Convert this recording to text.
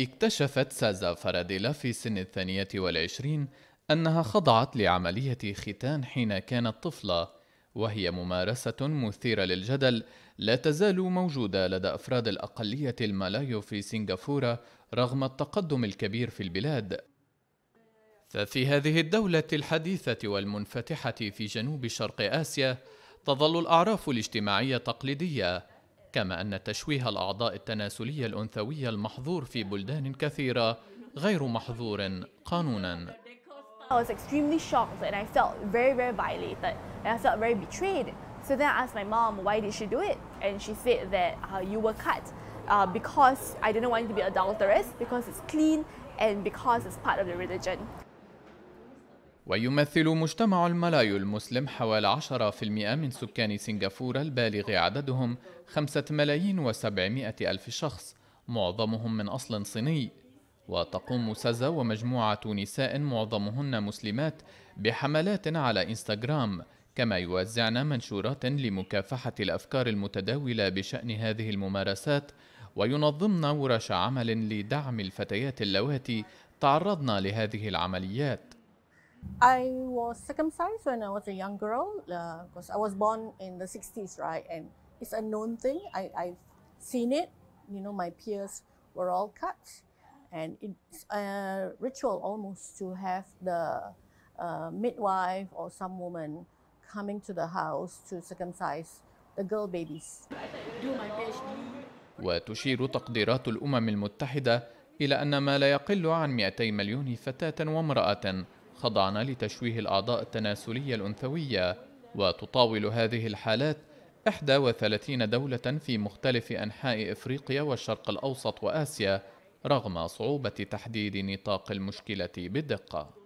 اكتشفت سازا فراديلا في سن الثانية والعشرين أنها خضعت لعملية ختان حين كانت طفلة وهي ممارسة مثيرة للجدل لا تزال موجودة لدى أفراد الأقلية الملايو في سنغافورة رغم التقدم الكبير في البلاد ففي هذه الدولة الحديثة والمنفتحة في جنوب شرق آسيا تظل الأعراف الاجتماعية تقليدية كما أن تشويه الأعضاء التناسلية الأنثوية المحظور في بلدان كثيرة غير محظور قانونا I was extremely shocked and I felt very, very violated and I felt very betrayed. So then I asked my mom, why did she do it? And she said that uh, you were cut uh, because I didn't want you to be adulterous, because it's clean, and because it's part of the religion. ويمثل مجتمع الملايو المسلم حوالي 10% من سكان سنغافورة البالغ عددهم 5 ملايين و700 ألف شخص معظمهم من أصل صيني وتقوم سزا ومجموعة نساء معظمهن مسلمات بحملات على إنستغرام كما يوزعن منشورات لمكافحة الأفكار المتداولة بشأن هذه الممارسات وينظمن ورش عمل لدعم الفتيات اللواتي تعرضن لهذه العمليات I was circumcised when I was a young girl because uh, I was born in the 60s, right? And it's a known thing. I, I've seen it. You know, my peers were all cut. And it's a ritual almost to have the uh, midwife or some woman coming to the house to circumcise the girl babies. وتشير تقديرات الأمم المتحدة إلى أن ما لا يقل عن 200 مليون فتاة وامرأة خضعن لتشويه الأعضاء التناسلية الأنثوية وتطاول هذه الحالات 31 دولة في مختلف أنحاء إفريقيا والشرق الأوسط وآسيا رغم صعوبة تحديد نطاق المشكلة بدقة